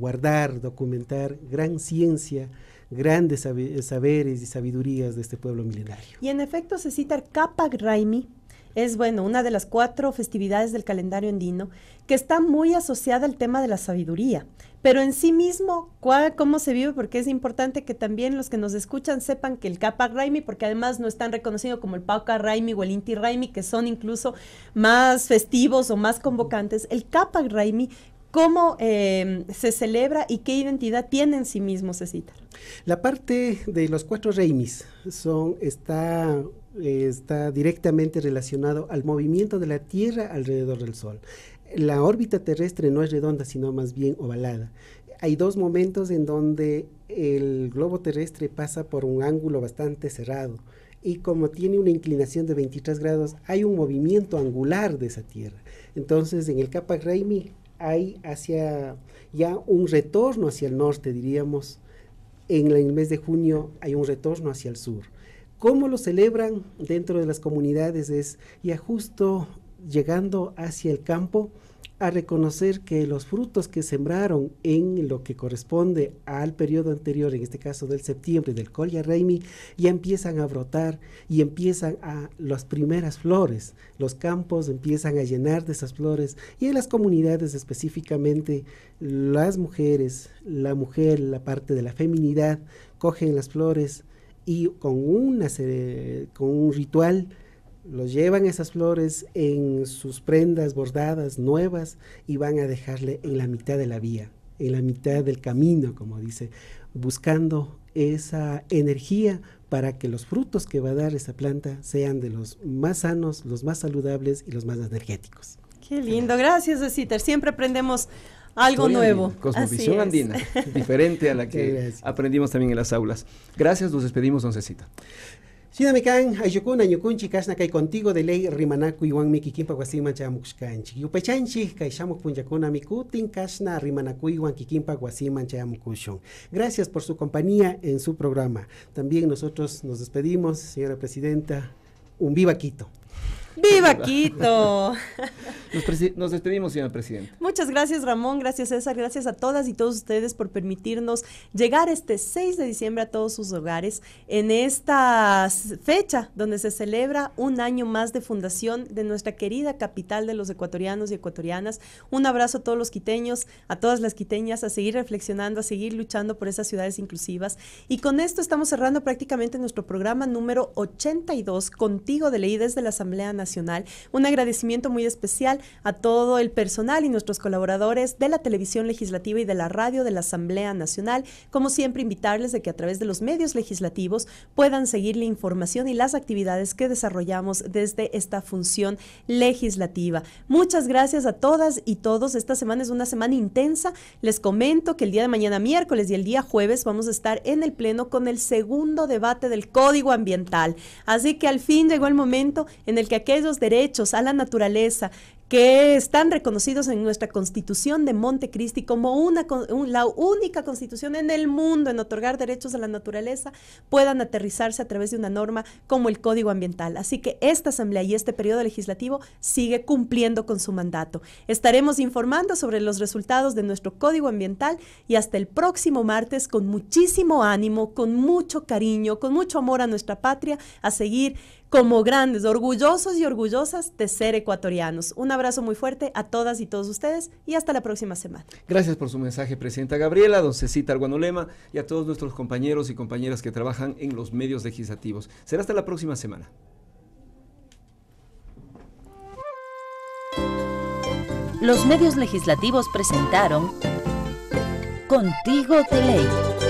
guardar, documentar gran ciencia grandes saberes y sabidurías de este pueblo milenario. Y en efecto se cita el Kapag Raimi, es bueno, una de las cuatro festividades del calendario andino que está muy asociada al tema de la sabiduría. Pero en sí mismo, cuál, cómo se vive, porque es importante que también los que nos escuchan sepan que el Kapag Raimi, porque además no están reconocidos como el Pauca Raimi o el Inti Raimi, que son incluso más festivos o más convocantes, el Kapag Raimi ¿Cómo em, se celebra y qué identidad tiene en sí mismo Cecitar? La parte de los cuatro reimis son, está, está directamente relacionado al movimiento de la Tierra alrededor del Sol. La órbita terrestre no es redonda, sino más bien ovalada. Hay dos momentos en donde el globo terrestre pasa por un ángulo bastante cerrado y como tiene una inclinación de 23 grados, hay un movimiento angular de esa Tierra. Entonces, en el Kappa Reimi hay hacia ya un retorno hacia el norte, diríamos. En el mes de junio hay un retorno hacia el sur. ¿Cómo lo celebran dentro de las comunidades? Es ya justo llegando hacia el campo a reconocer que los frutos que sembraron en lo que corresponde al periodo anterior, en este caso del septiembre, del Colla Reimi, ya empiezan a brotar y empiezan a las primeras flores, los campos empiezan a llenar de esas flores y en las comunidades específicamente las mujeres, la mujer, la parte de la feminidad, cogen las flores y con, con un ritual los llevan esas flores en sus prendas bordadas nuevas y van a dejarle en la mitad de la vía, en la mitad del camino, como dice, buscando esa energía para que los frutos que va a dar esa planta sean de los más sanos, los más saludables y los más energéticos. Qué lindo, gracias, Cecita. Siempre aprendemos algo nuevo. cosmovisión andina, diferente a la que aprendimos también en las aulas. Gracias, nos despedimos, Cecita. Sinamikan, Ayukun ñukunchi, chicas, nakai contigo de ley rimanaku iwanmi kikimpa Kimpa Guasima Yupechanchik, kay shamuk punllakuna mikutin kasna rimanaku iwan kikimpa mancha chayamukushun. Gracias por su compañía en su programa. También nosotros nos despedimos, señora presidenta. Un viva Quito. ¡Viva Quito! Nos, despedimos, señor presidente. Muchas gracias, Ramón. Gracias, César. Gracias a todas y todos ustedes por permitirnos llegar este 6 de diciembre a todos sus hogares en esta fecha donde se celebra un año más de fundación de nuestra querida capital de los ecuatorianos y ecuatorianas. Un abrazo a todos los quiteños, a todas las quiteñas, a seguir reflexionando, a seguir luchando por esas ciudades inclusivas. Y con esto estamos cerrando prácticamente nuestro programa número 82, Contigo de Ley desde la Asamblea Nacional Nacional. Un agradecimiento muy especial a todo el personal y nuestros colaboradores de la Televisión Legislativa y de la Radio de la Asamblea Nacional. Como siempre, invitarles de que a través de los medios legislativos puedan seguir la información y las actividades que desarrollamos desde esta función legislativa. Muchas gracias a todas y todos. Esta semana es una semana intensa. Les comento que el día de mañana miércoles y el día jueves vamos a estar en el Pleno con el segundo debate del Código Ambiental. Así que al fin llegó el momento en el que aquel esos derechos a la naturaleza que están reconocidos en nuestra Constitución de Montecristi como la única constitución en el mundo en otorgar derechos a la naturaleza, puedan aterrizarse a través de una norma como el Código Ambiental. Así que esta Asamblea y este periodo legislativo sigue cumpliendo con su mandato. Estaremos informando sobre los resultados de nuestro Código Ambiental y hasta el próximo martes con muchísimo ánimo, con mucho cariño, con mucho amor a nuestra patria, a seguir como grandes, orgullosos y orgullosas de ser ecuatorianos. Un abrazo muy fuerte a todas y todos ustedes y hasta la próxima semana. Gracias por su mensaje, Presidenta Gabriela, don Cecita Arguanolema y a todos nuestros compañeros y compañeras que trabajan en los medios legislativos. Será hasta la próxima semana. Los medios legislativos presentaron Contigo de Ley.